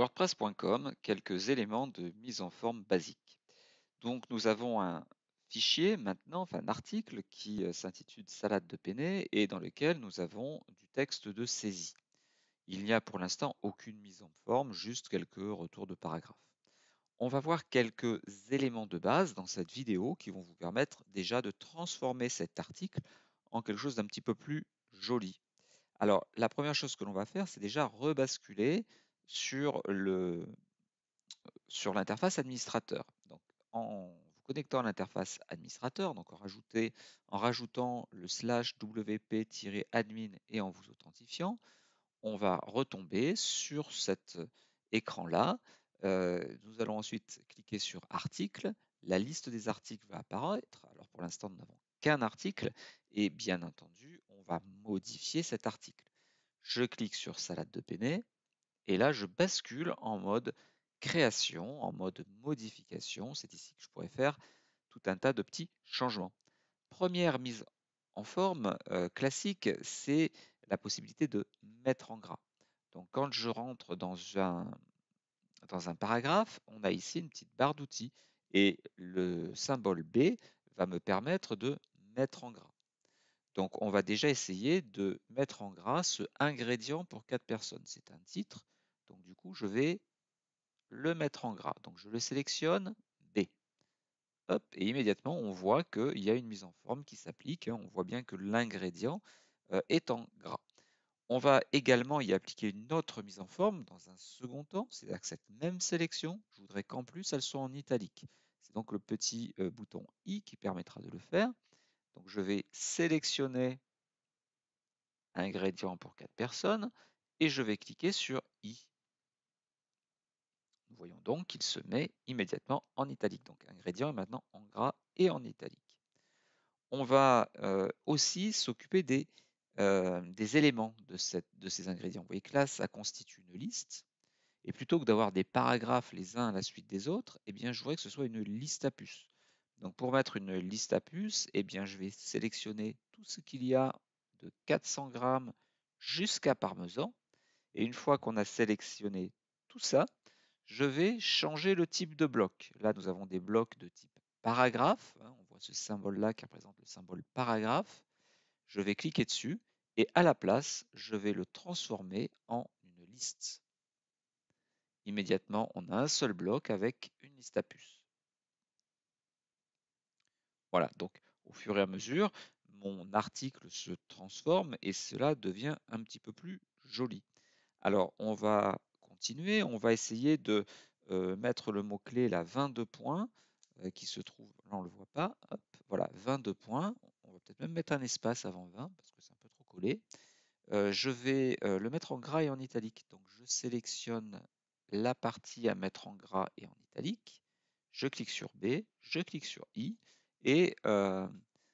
WordPress.com, quelques éléments de mise en forme basique. Donc nous avons un fichier maintenant, enfin un article qui euh, s'intitule Salade de Péné et dans lequel nous avons du texte de saisie. Il n'y a pour l'instant aucune mise en forme, juste quelques retours de paragraphe. On va voir quelques éléments de base dans cette vidéo qui vont vous permettre déjà de transformer cet article en quelque chose d'un petit peu plus joli. Alors la première chose que l'on va faire, c'est déjà rebasculer sur le sur l'interface administrateur. Donc, en vous connectant à l'interface administrateur, donc en, en rajoutant le slash wp-admin et en vous authentifiant, on va retomber sur cet écran-là. Euh, nous allons ensuite cliquer sur articles ». La liste des articles va apparaître. Alors pour l'instant, nous n'avons qu'un article et bien entendu, on va modifier cet article. Je clique sur salade de Péné. Et là, je bascule en mode création, en mode modification. C'est ici que je pourrais faire tout un tas de petits changements. Première mise en forme euh, classique, c'est la possibilité de mettre en gras. Donc quand je rentre dans un, dans un paragraphe, on a ici une petite barre d'outils et le symbole B va me permettre de mettre en gras. Donc on va déjà essayer de mettre en gras ce ingrédient pour quatre personnes. C'est un titre, du coup, je vais le mettre en gras. Donc, je le sélectionne, B. Hop, et immédiatement, on voit qu'il y a une mise en forme qui s'applique. Hein. On voit bien que l'ingrédient euh, est en gras. On va également y appliquer une autre mise en forme dans un second temps, c'est-à-dire cette même sélection, je voudrais qu'en plus elle soit en italique. C'est donc le petit euh, bouton I qui permettra de le faire. Donc je vais sélectionner ingrédients pour quatre personnes et je vais cliquer sur I voyons donc qu'il se met immédiatement en italique. Donc ingrédient est maintenant en gras et en italique. On va euh, aussi s'occuper des, euh, des, éléments de, cette, de, ces ingrédients. Vous voyez que là, ça constitue une liste. Et plutôt que d'avoir des paragraphes les uns à la suite des autres, eh bien, je voudrais que ce soit une liste à puces. Donc pour mettre une liste à puces, eh bien, je vais sélectionner tout ce qu'il y a de 400 grammes jusqu'à parmesan. Et une fois qu'on a sélectionné tout ça, je vais changer le type de bloc. Là, nous avons des blocs de type paragraphe. Hein, on voit ce symbole-là qui représente le symbole paragraphe. Je vais cliquer dessus et à la place, je vais le transformer en une liste. Immédiatement, on a un seul bloc avec une liste à puces. Voilà, donc au fur et à mesure, mon article se transforme et cela devient un petit peu plus joli. Alors, on va on va essayer de euh, mettre le mot-clé là 22 points euh, qui se trouve, là on ne le voit pas, voilà 22 points, on va peut-être même mettre un espace avant 20 parce que c'est un peu trop collé. Euh, je vais le mettre en gras et en italique, donc je sélectionne la partie à mettre en gras et en italique, je clique sur B, je clique sur I et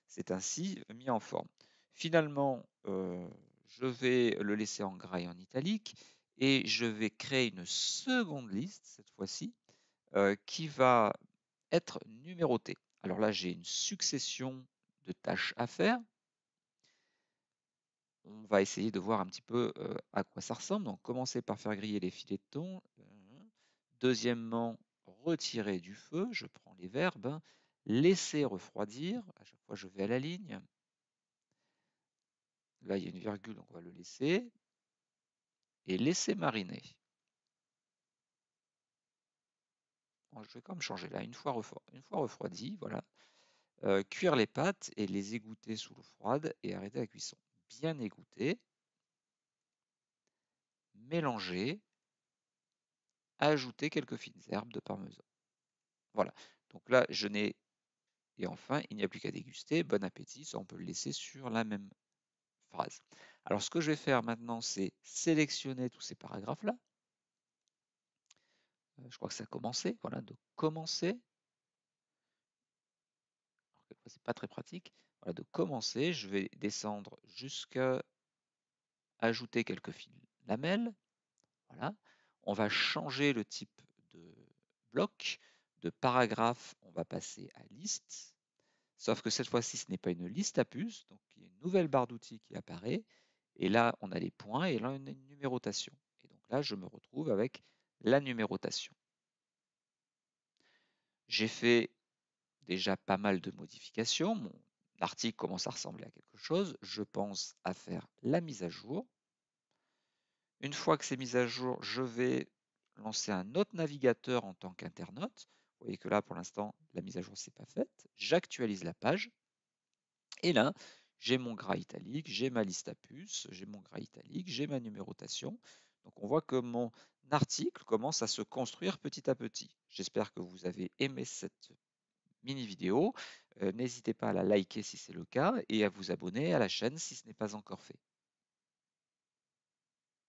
c'est ainsi mis en forme. Finalement, je vais le laisser en gras et en italique et je vais créer une seconde liste, cette fois-ci, euh, qui va être numérotée. Alors là, j'ai une succession de tâches à faire. On va essayer de voir un petit peu euh, à quoi ça ressemble. Donc, commencer par faire griller les filets de thon. Deuxièmement, retirer du feu. Je prends les verbes. Hein. Laisser refroidir. À chaque fois, je vais à la ligne. Là, il y a une virgule, donc on va le laisser et laisser mariner. je vais quand même changer là, une fois, une refroidi, voilà. Euh, cuire les pâtes et les égoutter sous l'eau froide et arrêter la cuisson. Bien égoutter, mélanger, ajouter quelques fines herbes de parmesan. Voilà, donc là je n'ai... Et enfin, il n'y a plus qu'à déguster, bon appétit, ça on peut le laisser sur la même phrase. Alors ce que je vais faire maintenant, c'est sélectionner tous ces paragraphes-là. Euh, je crois que ça a commencé, voilà, de commencer. C'est pas très pratique. Voilà, de commencer, je vais descendre jusqu'à ajouter quelques fils lamelles. Voilà. On va changer le type de bloc. De paragraphe, on va passer à liste. Sauf que cette fois-ci, ce n'est pas une liste à puces, donc il y a une nouvelle barre d'outils qui apparaît. Et là, on a les points et là, on a une numérotation. Et donc là, je me retrouve avec la numérotation. J'ai fait déjà pas mal de modifications. Mon article commence à ressembler à quelque chose. Je pense à faire la mise à jour. Une fois que c'est mis à jour, je vais lancer un autre navigateur en tant qu'internaute. Vous voyez que là, pour l'instant, la mise à jour, c'est pas faite. J'actualise la page. Et là, j'ai mon gras italique, j'ai ma liste à puces, j'ai mon gras italique, j'ai ma numérotation. Donc on voit que mon article commence à se construire petit à petit. J'espère que vous avez aimé cette mini vidéo. Euh, n'hésitez pas à la liker si c'est le cas et à vous abonner à la chaîne si ce n'est pas encore fait.